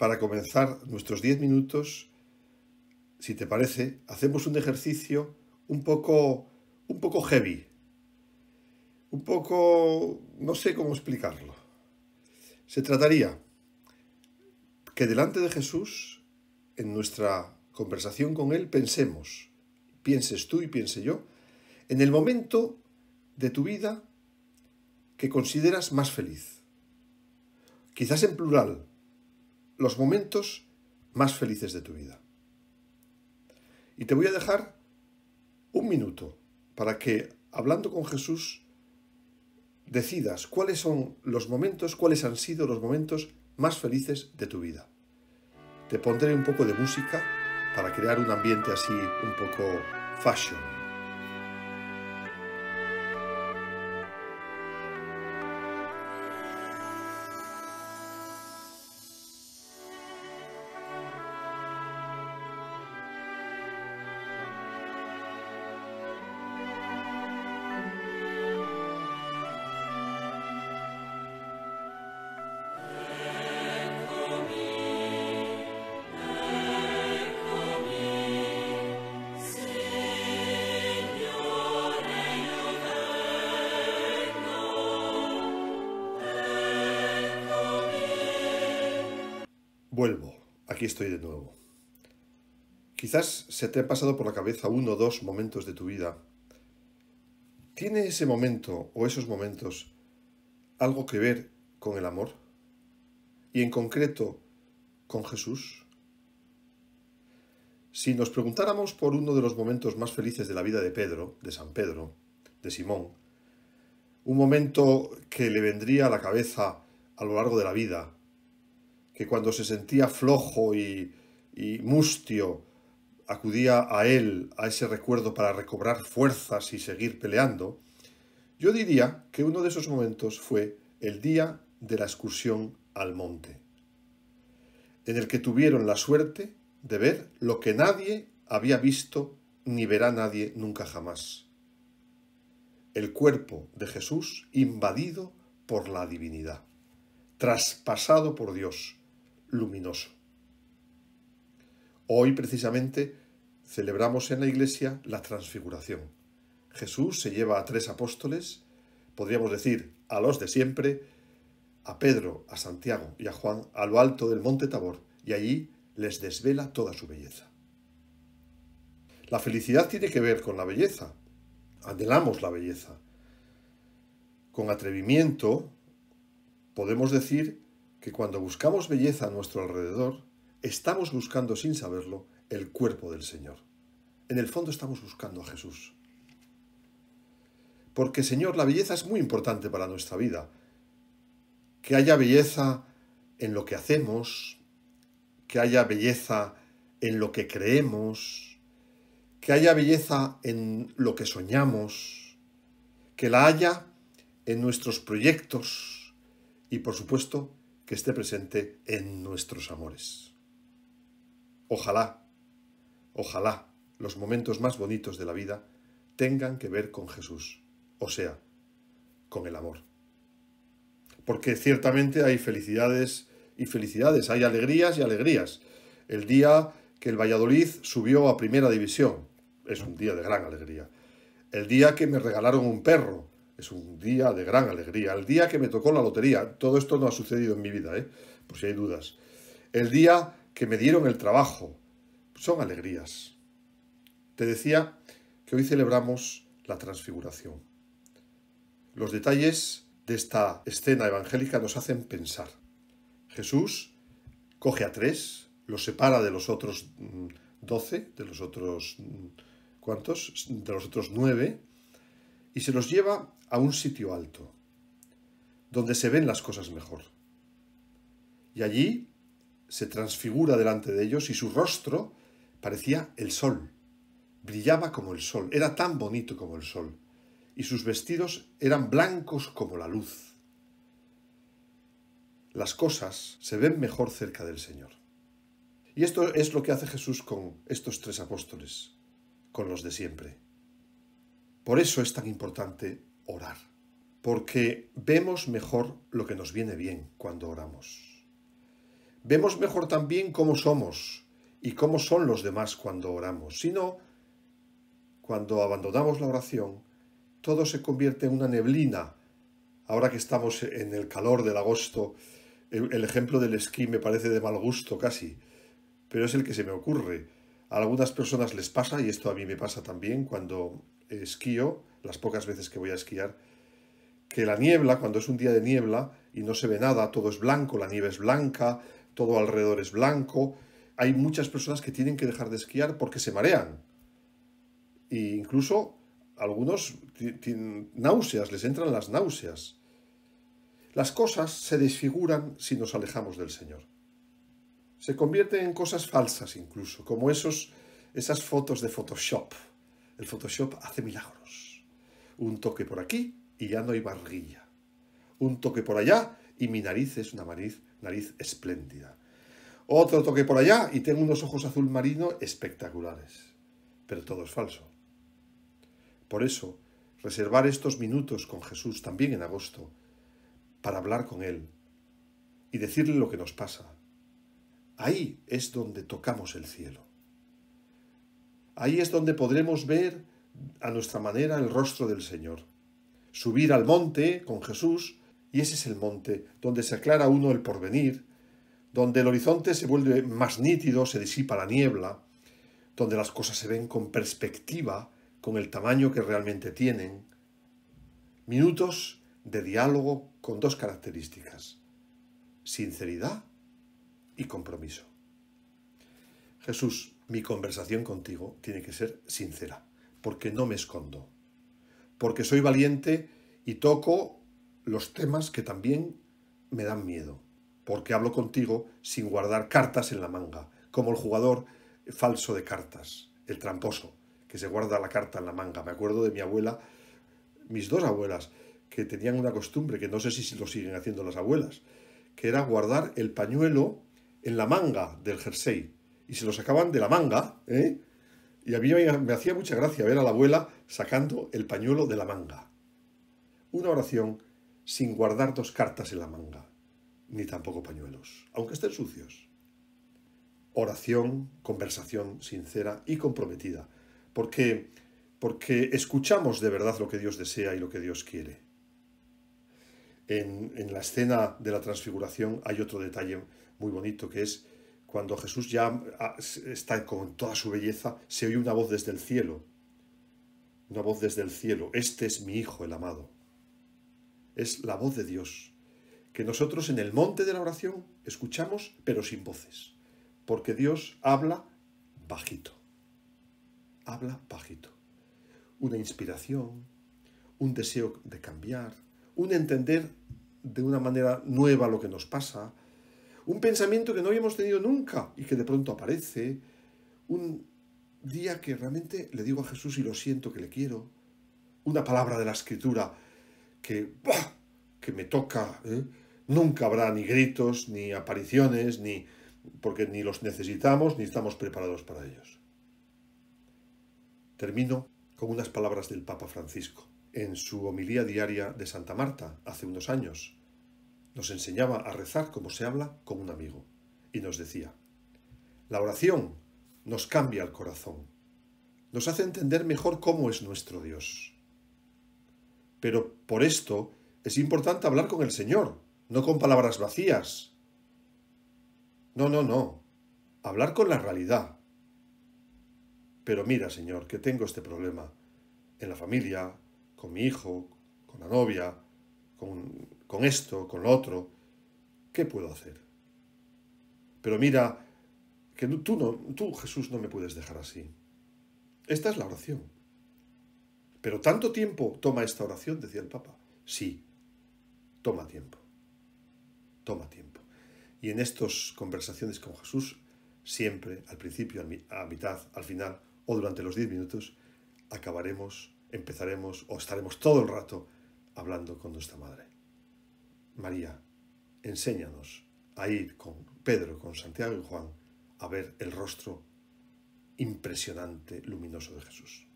para comenzar nuestros 10 minutos, si te parece, hacemos un ejercicio un poco, un poco heavy, un poco, no sé cómo explicarlo. Se trataría que delante de Jesús, en nuestra conversación con Él, pensemos, pienses tú y piense yo, en el momento de tu vida que consideras más feliz. Quizás en plural, los momentos más felices de tu vida. Y te voy a dejar un minuto para que, hablando con Jesús, decidas cuáles son los momentos, cuáles han sido los momentos más felices de tu vida. Te pondré un poco de música para crear un ambiente así un poco fashion. Vuelvo, aquí estoy de nuevo. Quizás se te ha pasado por la cabeza uno o dos momentos de tu vida. ¿Tiene ese momento o esos momentos algo que ver con el amor? Y en concreto, con Jesús. Si nos preguntáramos por uno de los momentos más felices de la vida de Pedro, de San Pedro, de Simón, un momento que le vendría a la cabeza a lo largo de la vida, que cuando se sentía flojo y, y mustio, acudía a él, a ese recuerdo para recobrar fuerzas y seguir peleando, yo diría que uno de esos momentos fue el día de la excursión al monte, en el que tuvieron la suerte de ver lo que nadie había visto ni verá nadie nunca jamás, el cuerpo de Jesús invadido por la divinidad, traspasado por Dios, luminoso. Hoy precisamente celebramos en la iglesia la transfiguración. Jesús se lleva a tres apóstoles, podríamos decir a los de siempre, a Pedro, a Santiago y a Juan, a lo alto del monte Tabor, y allí les desvela toda su belleza. La felicidad tiene que ver con la belleza. Anhelamos la belleza. Con atrevimiento podemos decir que cuando buscamos belleza a nuestro alrededor, estamos buscando sin saberlo el cuerpo del Señor. En el fondo estamos buscando a Jesús. Porque Señor, la belleza es muy importante para nuestra vida. Que haya belleza en lo que hacemos, que haya belleza en lo que creemos, que haya belleza en lo que soñamos, que la haya en nuestros proyectos y por supuesto que esté presente en nuestros amores. Ojalá, ojalá los momentos más bonitos de la vida tengan que ver con Jesús, o sea, con el amor. Porque ciertamente hay felicidades y felicidades, hay alegrías y alegrías. El día que el Valladolid subió a primera división, es un día de gran alegría. El día que me regalaron un perro, es un día de gran alegría. El día que me tocó la lotería. Todo esto no ha sucedido en mi vida, ¿eh? por si hay dudas. El día que me dieron el trabajo. Son alegrías. Te decía que hoy celebramos la transfiguración. Los detalles de esta escena evangélica nos hacen pensar. Jesús coge a tres, los separa de los otros mm, doce, de los otros... Mm, ¿Cuántos? De los otros nueve, y se los lleva a un sitio alto, donde se ven las cosas mejor. Y allí se transfigura delante de ellos y su rostro parecía el sol, brillaba como el sol, era tan bonito como el sol, y sus vestidos eran blancos como la luz. Las cosas se ven mejor cerca del Señor. Y esto es lo que hace Jesús con estos tres apóstoles, con los de siempre. Por eso es tan importante orar, porque vemos mejor lo que nos viene bien cuando oramos. Vemos mejor también cómo somos y cómo son los demás cuando oramos. Si no, cuando abandonamos la oración, todo se convierte en una neblina. Ahora que estamos en el calor del agosto, el ejemplo del esquí me parece de mal gusto casi, pero es el que se me ocurre. A algunas personas les pasa, y esto a mí me pasa también, cuando esquío, las pocas veces que voy a esquiar, que la niebla, cuando es un día de niebla y no se ve nada, todo es blanco, la nieve es blanca, todo alrededor es blanco, hay muchas personas que tienen que dejar de esquiar porque se marean. E incluso algunos tienen náuseas, les entran las náuseas. Las cosas se desfiguran si nos alejamos del Señor. Se convierten en cosas falsas incluso, como esos, esas fotos de Photoshop. El Photoshop hace milagros. Un toque por aquí y ya no hay barriguilla. Un toque por allá y mi nariz es una nariz, nariz espléndida. Otro toque por allá y tengo unos ojos azul marino espectaculares. Pero todo es falso. Por eso, reservar estos minutos con Jesús también en agosto, para hablar con Él y decirle lo que nos pasa. Ahí es donde tocamos el cielo. Ahí es donde podremos ver a nuestra manera el rostro del Señor. Subir al monte con Jesús, y ese es el monte donde se aclara uno el porvenir, donde el horizonte se vuelve más nítido, se disipa la niebla, donde las cosas se ven con perspectiva, con el tamaño que realmente tienen. Minutos de diálogo con dos características, sinceridad y compromiso. Jesús, mi conversación contigo tiene que ser sincera porque no me escondo, porque soy valiente y toco los temas que también me dan miedo, porque hablo contigo sin guardar cartas en la manga, como el jugador falso de cartas, el tramposo, que se guarda la carta en la manga. Me acuerdo de mi abuela, mis dos abuelas, que tenían una costumbre, que no sé si lo siguen haciendo las abuelas, que era guardar el pañuelo en la manga del jersey. Y se lo sacaban de la manga, ¿eh? Y a mí me, hacía mucha gracia ver a la abuela sacando el pañuelo de la manga. Una oración sin guardar dos cartas en la manga, ni tampoco pañuelos, aunque estén sucios. Oración, conversación sincera y comprometida, porque, porque escuchamos de verdad lo que Dios desea y lo que Dios quiere. En, en la escena de la transfiguración hay otro detalle muy bonito que es cuando Jesús ya ah, está con toda su belleza, se oye una voz desde el cielo. Una voz desde el cielo. Este es mi Hijo, el amado. Es la voz de Dios, que nosotros en el monte de la oración escuchamos, pero sin voces. Porque Dios habla bajito. Habla bajito. Una inspiración, un deseo de cambiar, un entender de una manera nueva lo que nos pasa, un pensamiento que no habíamos tenido nunca y que de pronto aparece, un día que realmente le digo a Jesús y lo siento que le quiero, una palabra de la escritura que, que me toca, ¿eh? nunca habrá ni gritos, ni apariciones, ni porque ni los necesitamos ni estamos preparados para ellos. Termino con unas palabras del Papa Francisco en su homilía diaria de Santa Marta hace unos años, nos enseñaba a rezar como se habla con un amigo y nos decía, la oración nos cambia el corazón, nos hace entender mejor cómo es nuestro Dios. Pero por esto es importante hablar con el Señor, no con palabras vacías. No, no, no, hablar con la realidad. Pero mira, Señor, que tengo este problema en la familia, con mi hijo, con la novia, con, esto, con lo otro, ¿qué puedo hacer? Pero mira, que tú, no, tú, Jesús, no me puedes dejar así. Esta es la oración. Pero tanto tiempo toma esta oración, decía el Papa. Sí, toma tiempo. Toma tiempo. Y en estas conversaciones con Jesús, siempre, al principio, a mitad, al final o durante los diez minutos, acabaremos, empezaremos o estaremos todo el rato hablando con nuestra Madre. María, enséñanos a ir con Pedro, con Santiago y Juan a ver el rostro impresionante, luminoso de Jesús.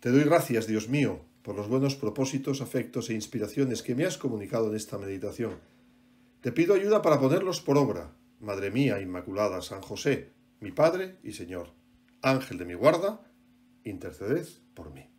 Te doy gracias, Dios mío, por los buenos propósitos, afectos e inspiraciones que me has comunicado en esta meditación. Te pido ayuda para ponerlos por obra, Madre mía Inmaculada, San José, mi Padre y Señor, Ángel de mi guarda, interceded por mí.